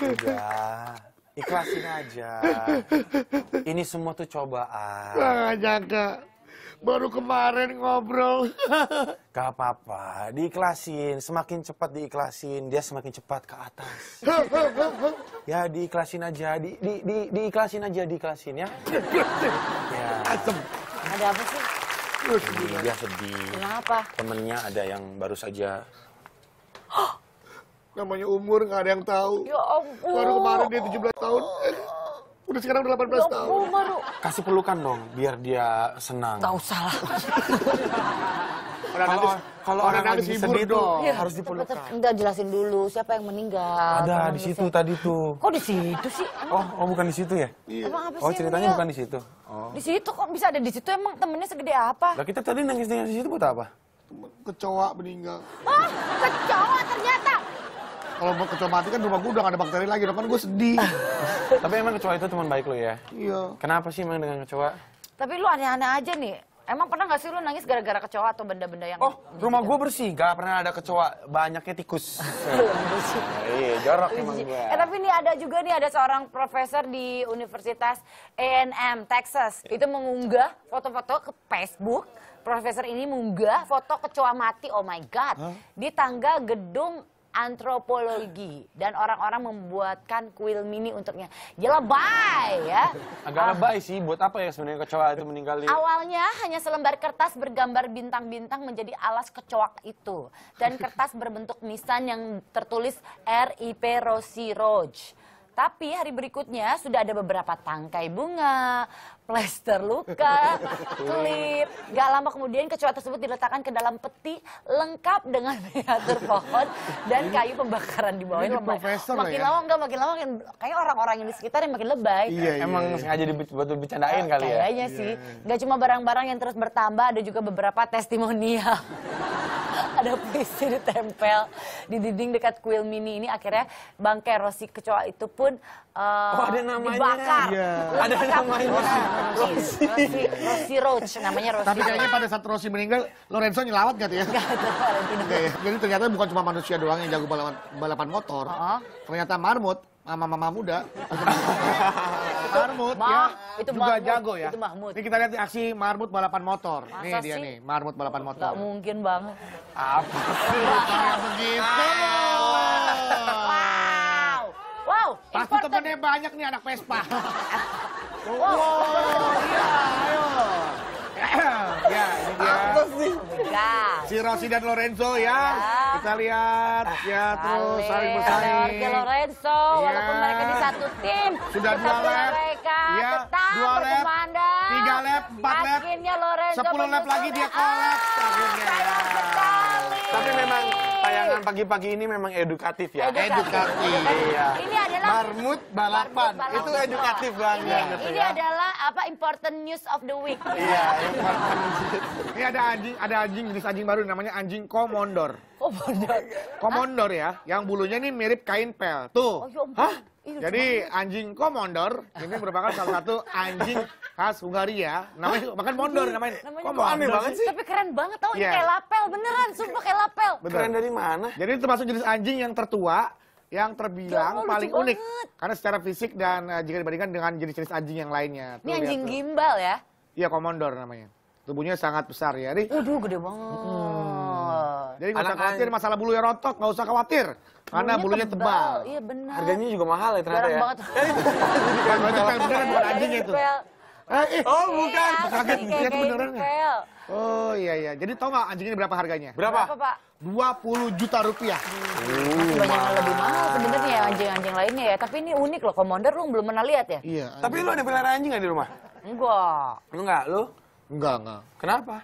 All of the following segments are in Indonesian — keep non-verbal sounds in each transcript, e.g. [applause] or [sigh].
Udah, iya. ikhlasin aja. Ini semua tuh cobaan. Wah, jaga. Baru kemarin ngobrol. [laughs] Gak apa-apa, diikhlasin. Semakin cepat diikhlasin, dia semakin cepat ke atas. ya, diikhlasin aja. Di, di, di, diikhlasin aja, diikhlasin ya. ya. Asem. Ada apa sih? Sedih, dia sedih. Kenapa? Temennya ada yang baru saja oh, namanya umur nggak ada yang tahu. Ya ampun. Baru kemarin dia 17 tahun. Eh, udah sekarang udah 18 ya tahun. Baru. Kasih pelukan dong biar dia senang. tahu salah [laughs] kalau kalau orang, orang lagi sedih itu ya, harus dipelukan. Enggak jelasin dulu siapa yang meninggal. Ada di situ bisa. tadi tuh. Kok di situ sih? Emang? Oh, oh bukan di situ ya? Iya. Emang apa Oh, ceritanya bukan di situ. Oh. Di situ kok bisa ada di situ emang temennya segede apa? Lah kita tadi nangis-nangis di situ buat apa? Kecoa meninggal. Oh, kecoa ternyata kalau buat kecoa mati kan rumah gue udah gak ada bakteri lagi, depan gue sedih. [laughs] Tapi emang kecoa itu teman baik lo ya? Iya. Kenapa sih emang dengan kecoa? Tapi lu aneh-aneh aja nih. Emang pernah gak sih lu nangis gara-gara kecoa atau benda-benda yang... Oh, gitu? rumah gue bersih. Gak pernah ada kecoa. Banyaknya tikus. [laughs] Iya, iya, jorok emang gue. Eh, tapi ini ada juga nih, ada seorang profesor di Universitas A&M, Texas. Iya. Itu mengunggah foto-foto ke Facebook. Profesor ini mengunggah foto kecoa mati, oh my god, huh? di tangga gedung antropologi dan orang-orang membuatkan kuil mini untuknya. lebay ya. Agak ah. lebay sih buat apa ya sebenarnya kecoa itu meninggal Awalnya hanya selembar kertas bergambar bintang-bintang menjadi alas kecoak itu dan kertas berbentuk nisan yang tertulis RIP Rosi Roach. Tapi hari berikutnya sudah ada beberapa tangkai bunga, plester luka, [laughs] klip. Gak lama kemudian kecoa tersebut diletakkan ke dalam peti lengkap dengan [laughs] miniatur pohon dan iya. kayu pembakaran di bawahnya lebay. Makin ya? lama enggak makin lama makin kayak orang-orang yang di sekitar yang makin lebay. Iya, iya, emang sengaja dibuat bercandain eh, kali ya. Kayaknya sih. Gak cuma barang-barang yang terus bertambah ada juga beberapa testimonial. [laughs] ada puisi ditempel di dinding dekat kuil mini ini akhirnya bangkai Rosi kecoa itu pun uh, oh, ada namanya. dibakar. Iya. Ada namanya. Rosi. Rosi, Rosi Roach namanya Rosi. Tapi kayaknya pada saat Rosi meninggal Lorenzo nyelawat gak tuh ya? [laughs] Gak ada iya, iya. Jadi ternyata bukan cuma manusia doang yang jago balapan, balapan motor. Uh -huh. Ternyata marmut mama-mama muda. [laughs] Marmut ya. Itu juga Mahmud, jago ya. Itu Mahmud. Ini kita lihat aksi Marmut balapan motor. Masa nih dia nih, Marmut balapan motor. Gak mungkin banget. Apa sih? Kayak begitu. Wow. Wow. Pasti temennya banyak nih anak Vespa. [laughs] wow. wow. Iya, ayo. [clears throat] ya, ini dia. Apa sih? Si Rossi dan Lorenzo ya. ya. Kita lihat ah, ya terus saling bersaing. Jorge Lorenzo ya. walaupun mereka di satu tim. Sudah dua lap. Mereka ya, tetap dua lap, tiga lap, empat lap. Lorenzo sepuluh lap lagi dia kolap. Ah, akhirnya ya. Tapi memang tayangan pagi-pagi ini memang edukatif ya. Edukatif. edukatif. Iya. Ini ada marmut balapan. balapan. Itu edukatif banget. Iya, iya, ini, gitu, ini ya. adalah apa important news of the week. Iya. ini ada anjing, ada anjing jenis anjing baru namanya anjing komondor. Komondor. Komondor ya, yang bulunya ini mirip kain pel. Tuh. Oh, ya Hah? Jadi anjing komondor ini merupakan salah satu anjing khas Hungaria. Namanya bahkan mondor namanya. namanya Kok aneh banget sih? Tapi keren banget tau yeah. ini iya. kayak lapel beneran, sumpah kayak lapel. Keren dari mana? Jadi termasuk jenis anjing yang tertua yang terbilang paling unik banget. karena secara fisik dan uh, jika dibandingkan dengan jenis-jenis anjing yang lainnya. Tuh, Ini anjing tuh. gimbal ya? Iya, komodor namanya. Tubuhnya sangat besar ya. Ri. Aduh, gede banget. Hmm. Jadi nggak usah khawatir masalah bulu yang rotot, nggak usah khawatir. Karena bulunya, tebal. tebal. Iya benar. Harganya juga mahal ya ternyata Barang ya. banget. Kan itu bukan anjing itu. Eh, eh. Oh, bukan. Iya, Kaget lihat beneran ya. Oh iya iya. Jadi tau nggak ini berapa harganya? Berapa? Berapa Pak? 20 juta rupiah. Oh, banyak yang lebih mahal sebenarnya anjing-anjing lainnya ya. Tapi ini unik loh, Komander lu belum pernah lihat ya? Iya. Tapi lu ada pelihara anjing nggak di rumah? Enggak. enggak, lu? Enggak, enggak. Kenapa?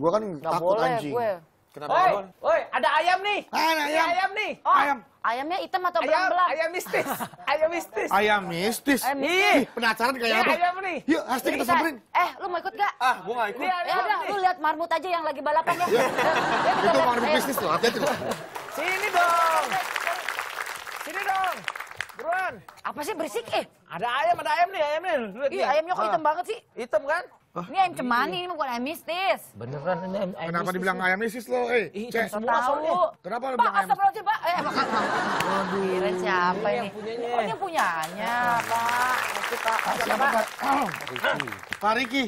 Gua kan gak takut boleh, anjing. Gue. Kenapa oi, Oi, ada ayam nih. Ah, ayam. Ada ayam nih. Oh. Ah. Ayam. Ayamnya hitam atau belang-belang? Ayam, ayam mistis. [laughs] Ayam mistis. Ayam mistis. Ayam mistis. Ih, penasaran kayak apa? Ayam nih. Yuk, pasti kita samperin. Eh, lu mau ikut gak? Ah, gua gak ikut. Ya udah, lu lihat marmut aja yang lagi balapan ya. [laughs] Itu marmut mistis loh, hati-hati Sini dong. Sini dong. Buruan. Apa sih berisik eh? Ada ayam, ada ayam nih, ayam nih. Iya, ayamnya kok hitam ah. banget sih? Hitam kan? Ini ayam cemani, ini bukan mistis. Beneran ini mistis. Kenapa dibilang ayam mistis lo? Eh, cek semua soalnya. Kenapa lo bilang ayam? Pak, astagfirullah, Pak. Eh, Pak. Aduh. Kira siapa iya, ini? Yang punyanya. Oh, ini punyanya, Pak. Itu Pak. Ah, siapa, Pak? Oh. Pak Riki.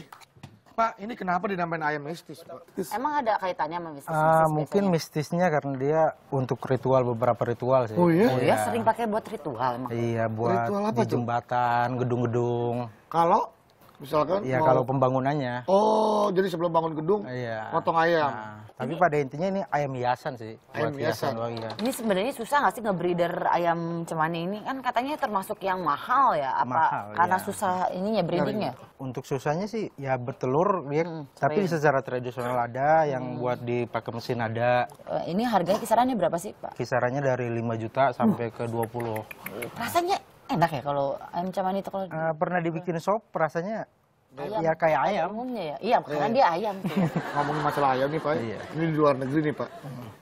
Pak, ini kenapa dinamain ayam mistis, Pak? Emang ada kaitannya sama mistis? mistis ah, mungkin mistisnya karena dia untuk ritual beberapa ritual sih. Oh iya? Oh iya, iya. sering pakai buat ritual emang. Iya, buat di jembatan, gedung-gedung. Kalau Misalkan? Iya, mau... kalau pembangunannya. Oh, jadi sebelum bangun gedung, iya. potong ayam. Nah, tapi pada intinya ini ayam hiasan sih. Ayam hiasan. hiasan iya. Ini sebenarnya susah nggak sih ngebreeder ayam cemani ini? Kan katanya termasuk yang mahal ya? Apa mahal, karena iya. susah ininya breedingnya? Untuk susahnya sih ya bertelur, ya. Hmm, tapi sering. secara tradisional ada, yang hmm. buat dipakai mesin ada. Eh, ini harganya kisarannya berapa sih Pak? Kisarannya dari 5 juta sampai uh. ke 20. Rasanya enak ya kalau ayam cuman itu kalau uh, pernah gitu. dibikin sop rasanya ayam. ya kayak ayam. Umumnya ya. Iya, karena eh. Iya. dia ayam tuh. [laughs] Ngomongin masalah ayam nih, Pak. Iya. Ini di luar negeri nih, Pak.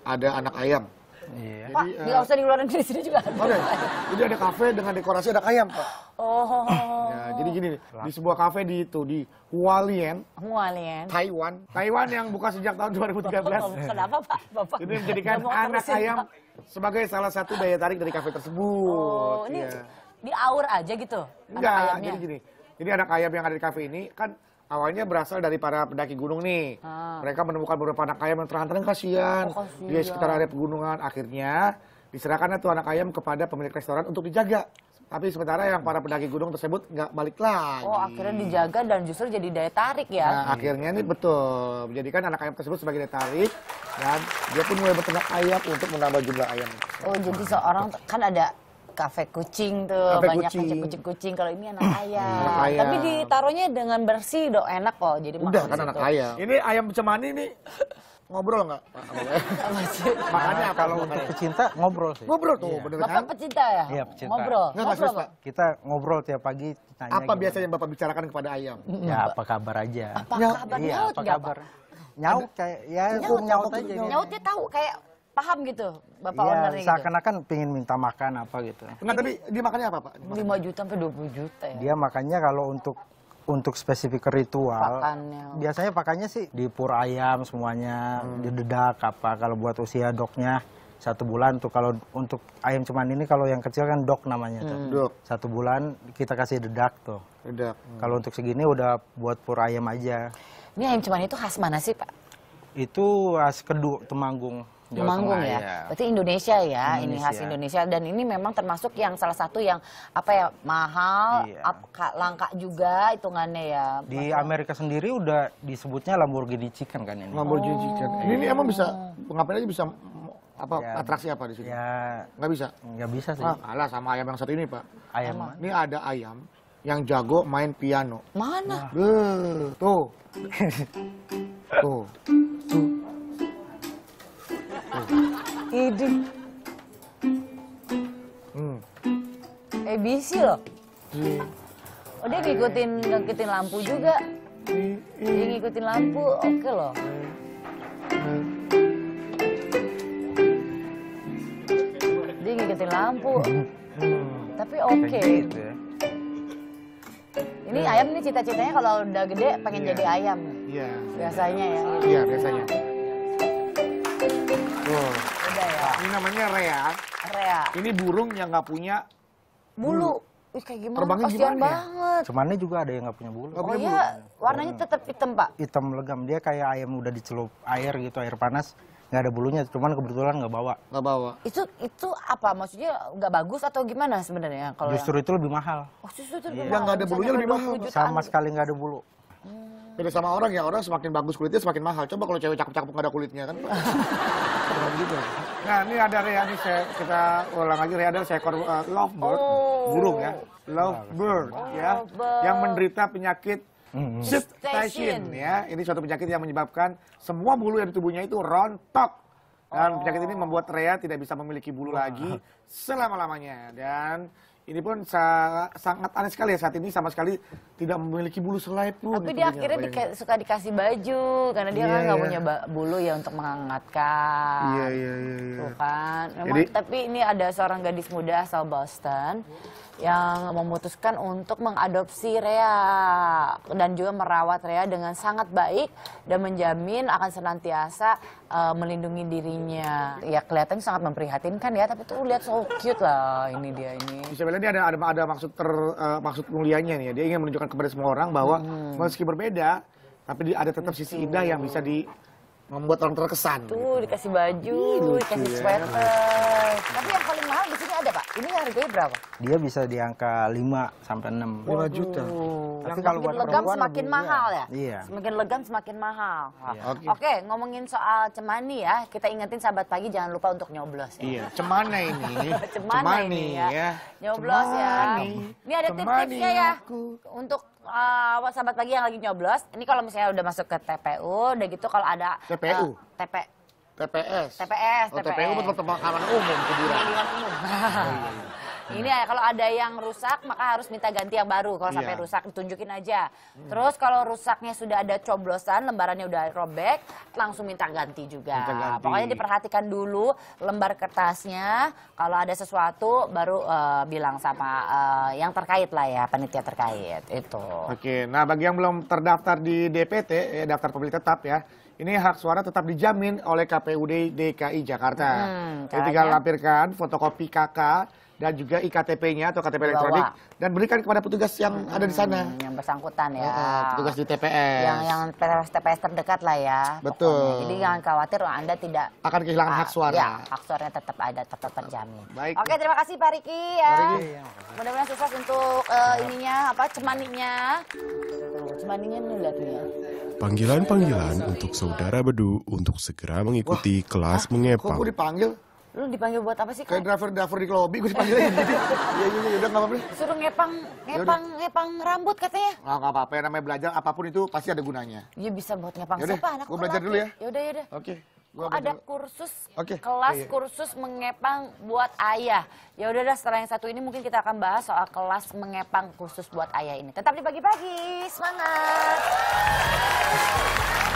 Ada anak ayam. Iya. Pak, eh, usah di luar negeri sini juga ada. Okay. Jadi ada kafe dengan dekorasi ada ayam, Pak. Oh. Ya, jadi gini di sebuah kafe di itu di Hualien, Hualien, Taiwan. Taiwan yang buka sejak tahun 2013. [laughs] Kenapa, Pak? Bapak. Ini menjadikan anak ayam sebagai salah satu daya tarik dari kafe tersebut. Oh, ini ya di aur aja gitu Enggak, ayamnya. jadi gini. Jadi anak ayam yang ada di kafe ini kan awalnya berasal dari para pendaki gunung nih. Ah. Mereka menemukan beberapa anak ayam yang terhantar kasihan. Oh, kasihan. Di sekitar area pegunungan. Akhirnya diserahkan tuh anak ayam kepada pemilik restoran untuk dijaga. Tapi sementara yang para pendaki gunung tersebut nggak balik lagi. Oh, akhirnya dijaga dan justru jadi daya tarik ya? Nah, akhirnya ini betul. Menjadikan anak ayam tersebut sebagai daya tarik. Dan dia pun mulai beternak ayam untuk menambah jumlah ayam. Oh, jadi seorang kan ada kafe kucing tuh kafe banyak kucing. kucing kucing kalau ini anak hmm, ayam. anak ayam tapi ditaruhnya dengan bersih dong enak kok jadi udah kan anak ayam ini ayam cemani ini ngobrol nggak [laughs] makanya nah, kalau untuk pecinta ngobrol sih ngobrol tuh iya. bener kan pecinta ya iya pecinta ngobrol nggak ngobrol, pak kita ngobrol tiap pagi tanya apa gimana. biasanya bapak bicarakan kepada ayam ya apa kabar aja apa kabar ya, nyaut apa kabar nyaut kayak ya nyaut, nyaut, nyaut aja gitu. nyaut tahu kayak paham gitu bapak ya, ownernya gitu. seakan karena kan pengen minta makan apa gitu nah tapi dia makannya apa pak? 5 juta sampai 20 juta ya dia makannya kalau untuk untuk spesifik ritual pakannya. biasanya pakannya sih di pur ayam semuanya hmm. dedak apa kalau buat usia doknya satu bulan tuh kalau untuk ayam cuman ini kalau yang kecil kan dok namanya tuh hmm. dok satu bulan kita kasih dedak tuh dedak hmm. kalau untuk segini udah buat pur ayam aja ini ayam cuman itu khas mana sih pak itu khas kedua temanggung Jawa Temanggung Tengah, ya. ya. Berarti Indonesia ya, Indonesia. ini khas Indonesia dan ini memang termasuk yang salah satu yang apa ya mahal, iya. Up, langka juga hitungannya ya. Di Di ya. Amerika sendiri udah disebutnya Lamborghini Chicken kan ini. Lamborghini oh. Chicken. Ini, ini emang bisa ngapain aja bisa apa ya, atraksi apa di sini? Ya, nggak bisa. Nggak bisa sih. Ah, alah sama ayam yang satu ini pak. Ayam. Ini ada ayam yang jago main piano. Mana? Betul. [laughs] tuh. tuh. Tuh. Idem. Hmm. ABC eh, loh. Iya. Oh dia ngikutin ngikutin lampu juga. Iya. Dia ngikutin lampu, oke okay loh. Dia ngikutin lampu. Tapi oke. Okay. Gitu ya. Ini ayam ini cita-citanya kalau udah gede pengen yeah. jadi ayam. Yeah. Biasanya ya. Iya, biasanya. Wow. Ini namanya rea. Rea. Ini burung yang nggak punya bulu. bulu. Ih, kayak gimana? Terbangnya Kasian gimana ya? banget. Ya? Cumannya juga ada yang nggak punya bulu. Gak oh iya, warnanya hmm. tetap hitam pak? Hitam legam. Dia kayak ayam udah dicelup air gitu, air panas. Nggak ada bulunya, cuman kebetulan nggak bawa. Nggak bawa. Itu itu apa? Maksudnya nggak bagus atau gimana sebenarnya? Kalau justru yang... itu lebih mahal. Oh, justru itu lebih mahal. Iya. Yang nggak ada bulunya lebih mahal. Sama sekali nggak ada bulu. Hmm. Beda sama orang ya, orang semakin bagus kulitnya semakin mahal. Coba kalau cewek cakep-cakep nggak ada kulitnya kan. gitu. [laughs] Nah, ini ada Rea, ini saya, kita ulang lagi Rea ada seekor uh, lovebird, oh. burung ya, lovebird oh, ya, yang menderita penyakit mm -hmm. ya. Ini suatu penyakit yang menyebabkan semua bulu yang di tubuhnya itu rontok. Dan oh. penyakit ini membuat Rea tidak bisa memiliki bulu lagi [laughs] selama-lamanya. Dan ini pun sa sangat aneh sekali ya saat ini sama sekali tidak memiliki bulu selai pun. Tapi dia akhirnya di suka dikasih baju karena dia yeah, kan iya, nggak yeah. punya bulu ya untuk menghangatkan. Iya iya iya. iya. Kan. tapi ini ada seorang gadis muda asal Boston yang memutuskan untuk mengadopsi Rea dan juga merawat Rea dengan sangat baik dan menjamin akan senantiasa uh, melindungi dirinya. Ya kelihatan sangat memprihatinkan ya, tapi tuh lihat so cute lah ini dia ini. Bisa ini ada ada, ada maksud ter uh, maksud mulianya nih ya. Dia ingin menunjukkan kepada semua orang bahwa hmm. meski berbeda tapi ada tetap sisi indah yang bisa di membuat orang terkesan. Tuh gitu. dikasih baju, Ih, dikasih ya. sweater. Ya. Tapi yang paling mahal ini harganya berapa? Dia bisa di angka 5 sampai 6. 5 juta. Tapi kalau buat legam semakin lebih, mahal iya. ya. Iya. Semakin legam semakin mahal. Iya. Oke, okay. okay, ngomongin soal cemani ya. Kita ingetin sahabat pagi jangan lupa untuk nyoblos ya. Iya, cemana ini? [laughs] cemana, cemani ya? ini ya. ya. Nyoblos cemani. ya. Ini ada tips-tipsnya ya. Untuk uh, sahabat pagi yang lagi nyoblos, ini kalau misalnya udah masuk ke TPU, udah gitu kalau ada TPU. Uh, eh, TPU TPS. TPS, oh, TPS. TPU TPS. pemakaman umum kuburan. umum. Oh, iya, iya. [laughs] Ini ya, kalau ada yang rusak maka harus minta ganti yang baru kalau sampai iya. rusak ditunjukin aja. Hmm. Terus kalau rusaknya sudah ada coblosan, lembarannya udah robek, langsung minta ganti juga. Minta ganti. Pokoknya diperhatikan dulu lembar kertasnya. Kalau ada sesuatu baru uh, bilang sama uh, yang terkait lah ya, panitia terkait itu. Oke, nah bagi yang belum terdaftar di DPT, ya, eh, daftar pemilih tetap ya ini hak suara tetap dijamin oleh KPUD DKI Jakarta. Hmm, Jadi tinggal lampirkan fotokopi KK dan juga iktp-nya atau KTP elektronik dan berikan kepada petugas yang hmm, ada di sana. Yang bersangkutan ya. Uh, petugas di TPS. Yang yang TPS TPS terdekat lah ya. Betul. Pokoknya. Jadi jangan khawatir loh Anda tidak akan kehilangan hak ah, suara. Ya, hak suaranya tetap ada, tetap terjamin. Baik. Oke, terima kasih Pak Riki ya. Pak Riki, Mudah-mudahan sukses untuk uh, ininya apa cemaninya. Cemaninya nih lihat nih ya. Panggilan-panggilan untuk saudara bedu untuk segera mengikuti Wah, kelas ah, mengepang. Kok gue dipanggil? Lu dipanggil buat apa sih, Kayak driver-driver di Kelobi, gue dipanggil aja [laughs] Iya, iya, iya, udah gak apa-apa. Suruh ngepang, ya ngepang, Yaudah. ngepang rambut katanya. Nah, gak apa-apa, namanya belajar apapun itu pasti ada gunanya. Iya, bisa buat ngepang. Yaudah, siapa anak gue belajar dulu ya. Yaudah, yaudah. Oke. Okay. Gua oh, ada kursus okay. kelas iya, iya. kursus mengepang buat ayah. Ya udahlah setelah yang satu ini mungkin kita akan bahas soal kelas mengepang khusus buat ayah ini. Tetap di pagi-pagi, semangat.